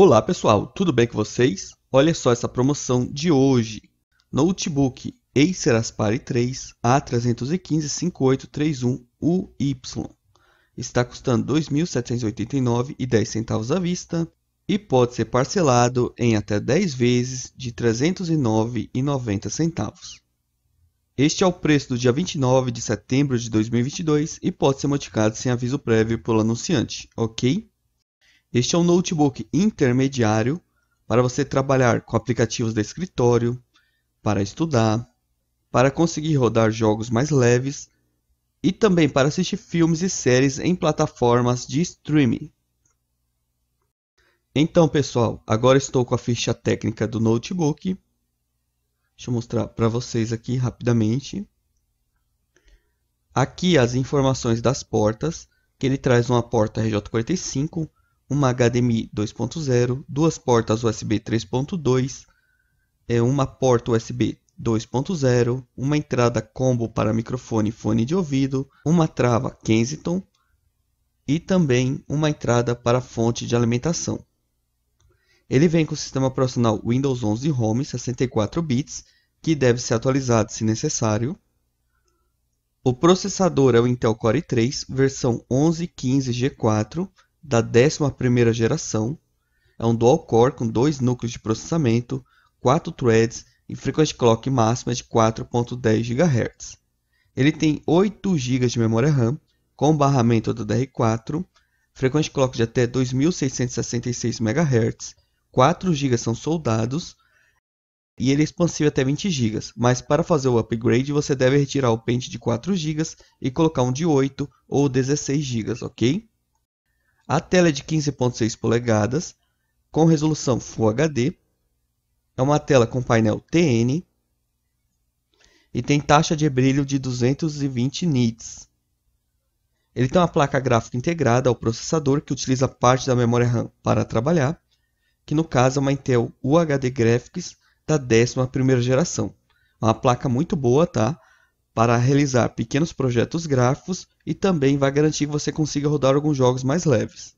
Olá pessoal, tudo bem com vocês? Olha só essa promoção de hoje. Notebook Acer Aspire 3 A315-5831UY está custando R$ 2.789,10 à vista e pode ser parcelado em até 10 vezes de R$ 309,90. Este é o preço do dia 29 de setembro de 2022 e pode ser modificado sem aviso prévio pelo anunciante, ok? Este é um notebook intermediário para você trabalhar com aplicativos de escritório, para estudar, para conseguir rodar jogos mais leves e também para assistir filmes e séries em plataformas de streaming. Então, pessoal, agora estou com a ficha técnica do notebook. Deixa eu mostrar para vocês aqui rapidamente. Aqui as informações das portas, que ele traz uma porta RJ45, uma HDMI 2.0, duas portas USB 3.2, é, uma porta USB 2.0, uma entrada combo para microfone e fone de ouvido, uma trava Kensington e também uma entrada para fonte de alimentação. Ele vem com o sistema operacional Windows 11 Home 64 bits, que deve ser atualizado se necessário. O processador é o Intel Core i3 versão 1115G4 da 11 geração, é um dual-core com dois núcleos de processamento, 4 threads e de clock máxima de 4.10 GHz. Ele tem 8 GB de memória RAM, com barramento DDR4, de clock de até 2666 MHz, 4 GB são soldados e ele é expansivo até 20 GB, mas para fazer o upgrade você deve retirar o pente de 4 GB e colocar um de 8 ou 16 GB, ok? A tela é de 15.6 polegadas, com resolução Full HD. É uma tela com painel TN e tem taxa de brilho de 220 nits. Ele tem uma placa gráfica integrada ao processador que utiliza parte da memória RAM para trabalhar, que no caso é uma Intel UHD Graphics da 11ª geração. É uma placa muito boa, tá? para realizar pequenos projetos gráficos e também vai garantir que você consiga rodar alguns jogos mais leves.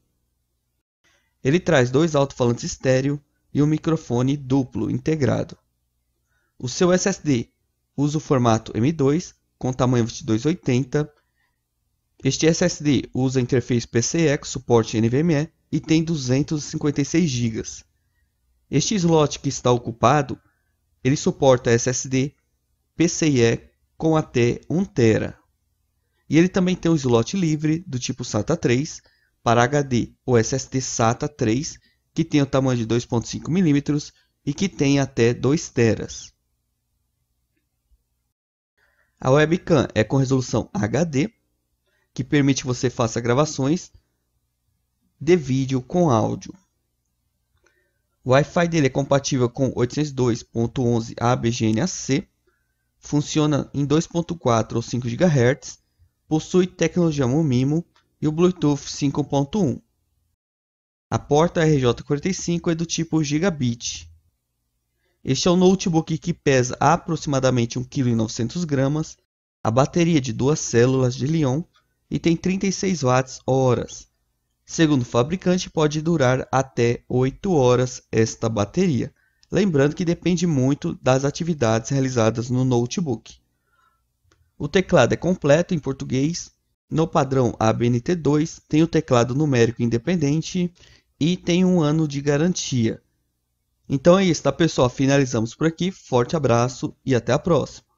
Ele traz dois alto-falantes estéreo e um microfone duplo integrado. O seu SSD usa o formato M2 com tamanho 2280. Este SSD usa a interface PCIe com suporte NVMe e tem 256 GB. Este slot que está ocupado, ele suporta SSD PCIe com até 1 tera. E ele também tem um slot livre do tipo SATA 3 para HD ou SSD SATA 3 que tem o tamanho de 2.5 mm e que tem até 2 teras. A webcam é com resolução HD, que permite que você faça gravações de vídeo com áudio. O Wi-Fi dele é compatível com 802.11 abgnac funciona em 2.4 ou 5 GHz, possui tecnologia MOMIMO e o Bluetooth 5.1. A porta RJ45 é do tipo Gigabit. Este é um notebook que pesa aproximadamente 1,9 kg, a bateria é de duas células de Lyon e tem 36 watts horas. Segundo o fabricante, pode durar até 8 horas esta bateria. Lembrando que depende muito das atividades realizadas no notebook. O teclado é completo em português. No padrão ABNT2 tem o teclado numérico independente e tem um ano de garantia. Então é isso, tá pessoal? Finalizamos por aqui. Forte abraço e até a próxima.